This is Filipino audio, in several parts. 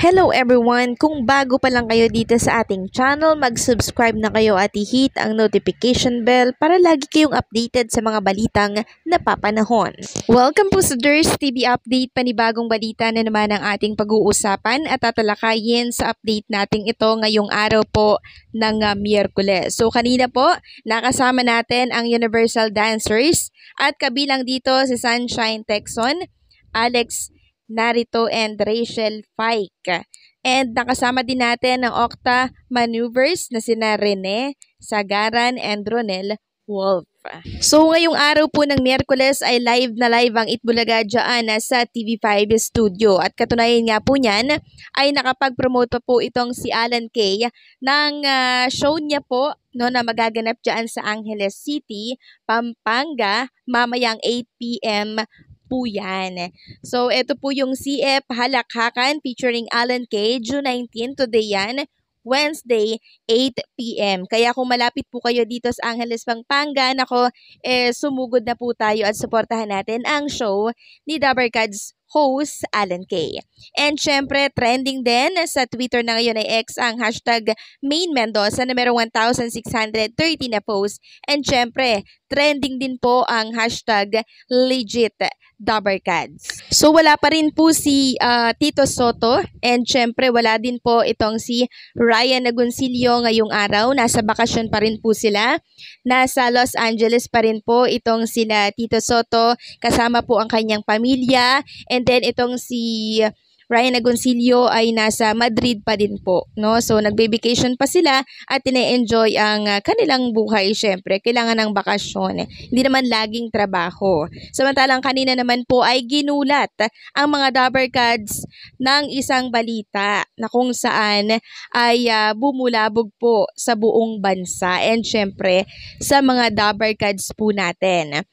Hello everyone! Kung bago pa lang kayo dito sa ating channel, mag-subscribe na kayo at i-hit ang notification bell para lagi kayong updated sa mga balitang napapanahon. Welcome po sa Durs TV Update, panibagong balita na naman ang ating pag-uusapan at tatalakayin sa update nating ito ngayong araw po ng uh, Miyerkules. So kanina po, nakasama natin ang Universal Dancers at kabilang dito si Sunshine Texon, Alex Narito and Rachel Fike. And nakasama din natin ang Octa Maneuvers na sina Rene, Sagaran, and Ronel Wolf. So ngayong araw po ng Miyerkules ay live na live ang Itbulaga dyan sa TV5 Studio. At katunayan nga po niyan ay nakapag-promote po itong si Alan Kay ng uh, show niya po no, na magaganap dyan sa Angeles City, Pampanga, mamayang 8pm po yan. So, ito po yung CF Halakhakan featuring Alan Kay, June 19, today yan. Wednesday, 8pm. Kaya kung malapit po kayo dito sa Angeles, Pampanga, nako, eh, sumugod na po tayo at suportahan natin ang show ni Dabarkads host Alan K. And syempre, trending din sa Twitter na ngayon ay X ang hashtag Main Mendoza na merong 1,630 na posts. And syempre, trending din po ang hashtag Legit Dabarcads. So wala pa rin po si uh, Tito Soto and syempre wala din po itong si Ryan Agoncillo ngayong araw. Nasa bakasyon pa rin po sila. Nasa Los Angeles pa rin po itong sila Tito Soto kasama po ang kanyang pamilya and then itong si Ryan Agoncillo ay nasa Madrid pa din po. No? So nagbe-vacation pa sila at tine enjoy ang ah, kanilang buhay syempre. Kailangan ng bakasyon. Eh. Hindi naman laging trabaho. Samantalang kanina naman po ay ginulat ang mga Dabber Cards ng isang balita na kung saan ay uh, bumulabog po sa buong bansa and syempre sa mga Dabber Cards po natin.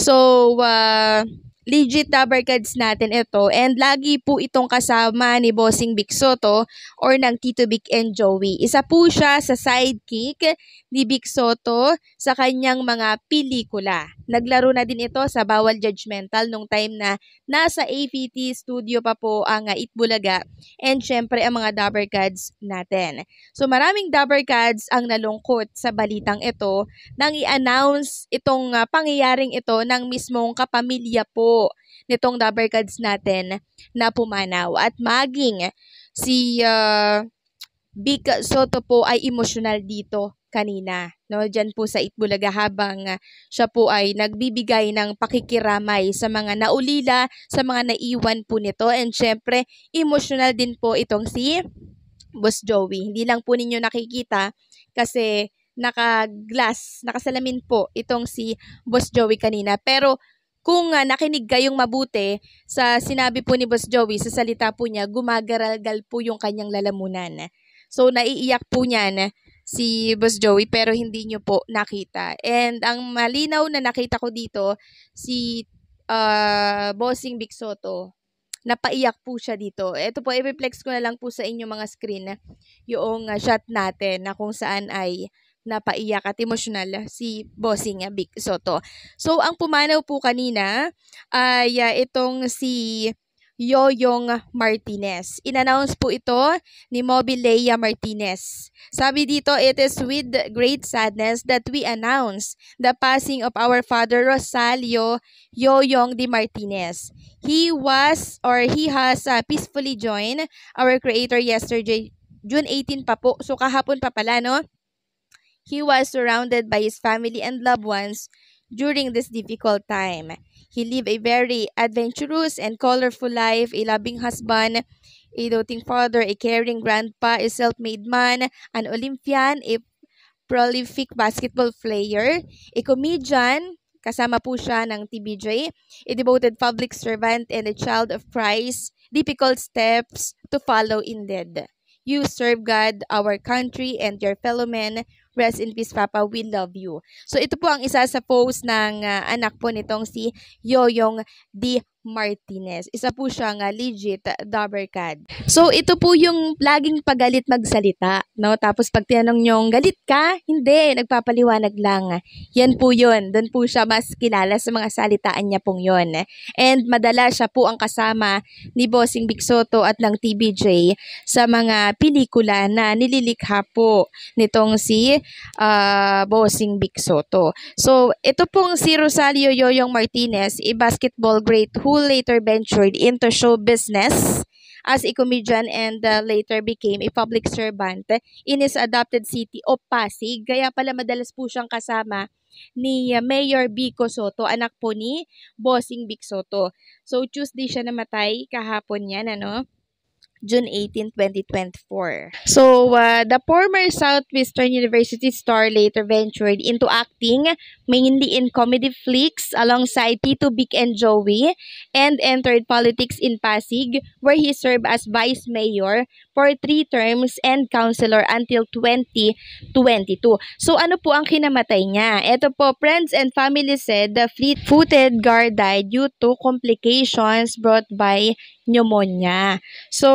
So, uh, legit na barkads natin ito and lagi po itong kasama ni Bossing Big Soto or ng Tito Big and Joey. Isa po siya sa sidekick ni Big Soto sa kanyang mga pelikula. Naglaro na din ito sa Bawal Judgmental nung time na nasa APT studio pa po ang uh, Itbulaga and syempre ang mga Dabber Cards natin. So maraming Dabber Cards ang nalungkot sa balitang ito nang i-announce itong uh, pangyayaring ito ng mismong kapamilya po nitong Dabber Cards natin na pumanaw. At maging si uh, Big Soto po ay emosyonal dito kanina. No, diyan po sa Itbulaga habang ah, siya po ay nagbibigay ng pakikiramay sa mga naulila, sa mga naiwan po nito. And syempre, emotional din po itong si Boss Joey. Hindi lang po ninyo nakikita kasi naka-glass, nakasalamin po itong si Boss Joey kanina. Pero kung uh, nakinig kayong mabuti sa sinabi po ni Boss Joey, sa salita po niya, gumagaralgal po yung kanyang lalamunan. So, naiiyak po niyan si Boss Joey pero hindi nyo po nakita. And ang malinaw na nakita ko dito, si uh, Bossing Big Soto, napaiyak po siya dito. Ito po, i-reflex ko na lang po sa inyo mga screen yung uh, shot natin na kung saan ay napaiyak at emosyonal si Bossing Big Soto. So, ang pumanaw po kanina ay uh, itong si Yoyong Martinez. Inannounce po ito ni Mobilea Martinez. Sabi dito, it is with great sadness that we announce the passing of our father Rosalio Yoyong de Martinez. He was or he has uh, peacefully joined our creator yesterday, June 18 pa po. So kahapon pa pala, no? He was surrounded by his family and loved ones during this difficult time. He lived a very adventurous and colorful life, a loving husband, a doting father, a caring grandpa, a self-made man, an Olympian, a prolific basketball player, a comedian, kasama po siya ng TBJ, a devoted public servant and a child of Christ, difficult steps to follow indeed. You serve God, our country, and your fellow men Rest in peace, Papa. We love you. So, ito po ang isa sa post ng uh, anak po nitong si Yoyong D. Martinez. Isa po siyang legit legit Dobercad. So, ito po yung laging pagalit magsalita. No? Tapos, pag tinanong nyo, galit ka? Hindi, nagpapaliwanag lang. Yan po yun. Doon po siya mas kilala sa mga salitaan niya pong yun. And madala siya po ang kasama ni Bossing Big Soto at ng TBJ sa mga pelikula na nililikha po nitong si uh, Bossing Big Soto. So, ito pong si Rosalio Yoyong Martinez, i-basketball great who who later ventured into show business as a comedian and uh, later became a public servant in his adopted city of Pasig. Kaya pala madalas po siyang kasama ni uh, Mayor Bico Soto, anak po ni Bossing Bic Soto. So Tuesday siya namatay, kahapon yan, ano? June 18, 2024. So, uh, the former Southwestern University star later ventured into acting, mainly in comedy flicks alongside Tito Big and Joey, and entered politics in Pasig, where he served as vice mayor for three terms and counselor until 2022. So, ano po ang kinamatay niya? Ito po, friends and family said the fleet-footed guard died due to complications brought by pneumonia. So,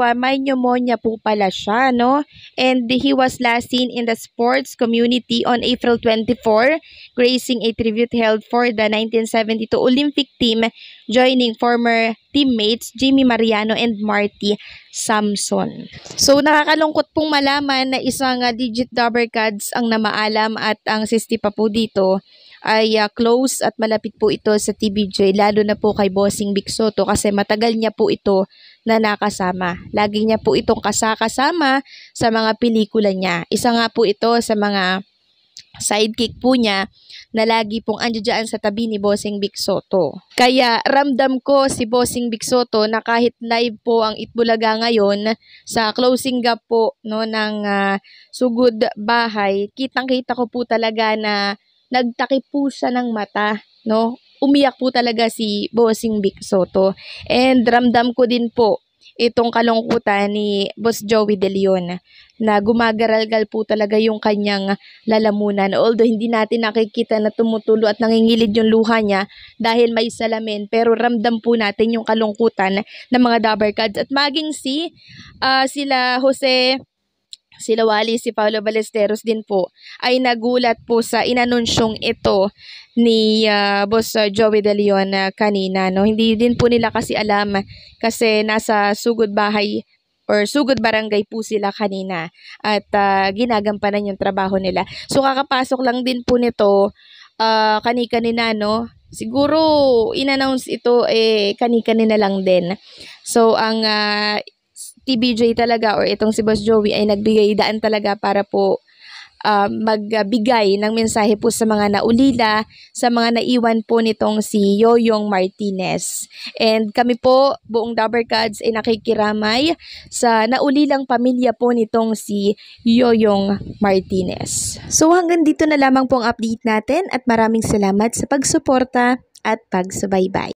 uh, may pneumonia po pala siya, no? And he was last seen in the sports community on April 24, gracing a tribute held for the 1972 Olympic team, joining former teammates Jimmy Mariano and Marty Samson. So, nakakalungkot pong malaman na isang uh, digit double cards ang namaalam at ang sisti pa po dito ay uh, close at malapit po ito sa TBJ lalo na po kay Bossing Big Soto kasi matagal niya po ito na nakasama. Lagi niya po itong kasakasama sa mga pelikula niya. Isa nga po ito sa mga sidekick po niya na lagi pong andyan sa tabi ni Bossing Big Soto. Kaya ramdam ko si Bossing Big Soto na kahit live po ang Itbulaga ngayon sa closing gap po no, ng uh, Sugod Bahay, kitang-kita ko po talaga na nagtakip po siya ng mata, no? Umiyak po talaga si Bossing Big Soto. And ramdam ko din po itong kalungkutan ni Boss Joey De Leon na gumagaralgal po talaga yung kanyang lalamunan. Although hindi natin nakikita na tumutulo at nangingilid yung luha niya dahil may salamin pero ramdam po natin yung kalungkutan ng mga Dabarkads at maging si uh, sila Jose sila Wally, si Paolo Balesteros din po, ay nagulat po sa inanunsyong ito ni uh, Boss Joey De Leon uh, kanina. No? Hindi din po nila kasi alam kasi nasa sugod bahay or sugod barangay po sila kanina at uh, ginagampanan yung trabaho nila. So kakapasok lang din po nito uh, kani-kanina no. Siguro inannounce ito eh kani-kanina lang din. So ang uh, TBJ talaga or itong si Boss Joey ay nagbigay daan talaga para po uh, magbigay ng mensahe po sa mga naulila, sa mga naiwan po nitong si Yoyong Martinez. And kami po, buong Cards, ay nakikiramay sa naulilang pamilya po nitong si Yoyong Martinez. So hanggang dito na lamang po ang update natin at maraming salamat sa pagsuporta at pagsubaybay.